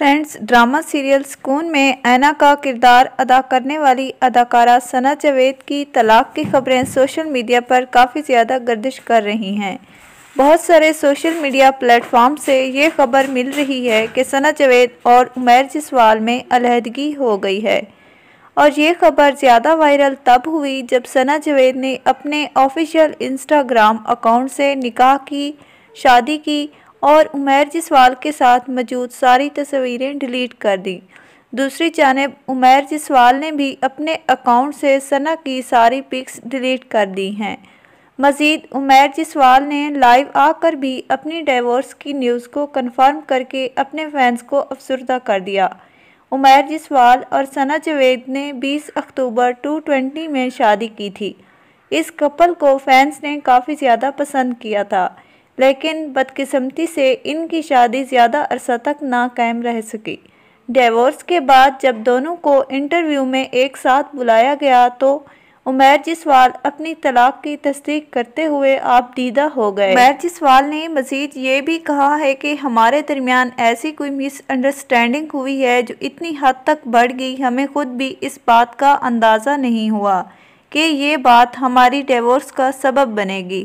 friends drama serial सुकून में ऐना का किरदार अदा करने वाली अदाकारा सना जावेद की तलाक की खबरें सोशल मीडिया पर काफ़ी ज़्यादा गर्दिश कर रही हैं बहुत सारे सोशल मीडिया प्लेटफॉर्म से ये खबर मिल रही है कि सना जावेद और उमेर जसवाल में अलहदगी हो गई है और ये खबर ज़्यादा वायरल तब हुई जब सना जावेद ने अपने ऑफिशियल इंस्टाग्राम अकाउंट से निकाह की शादी की और उमैर जसवाल के साथ मौजूद सारी तस्वीरें डिलीट कर दी दूसरी जानब उमैर जसवाल ने भी अपने अकाउंट से सना की सारी पिक्स डिलीट कर दी हैं मज़ीद उमैर जसवाल ने लाइव आकर भी अपनी डाइवोर्स की न्यूज़ को कंफर्म करके अपने फैंस को अफसरदा कर दिया उमैर जसवाल और सना जवेद ने 20 अक्टूबर 2020 में शादी की थी इस कपल को फैंस ने काफ़ी ज़्यादा पसंद किया था लेकिन बदकिस्मती से इनकी शादी ज़्यादा अरसा तक ना कायम रह सकी डिवोर्स के बाद जब दोनों को इंटरव्यू में एक साथ बुलाया गया तो उमैर जिसवाल अपनी तलाक की तस्दीक करते हुए आप दीदा हो गए उमैर जिसवाल ने मजीद ये भी कहा है कि हमारे दरमियान ऐसी कोई मिसअंडरस्टैंडिंग हुई है जो इतनी हद तक बढ़ गई हमें खुद भी इस बात का अंदाज़ा नहीं हुआ कि ये बात हमारी डिवोर्स का सबब बनेगी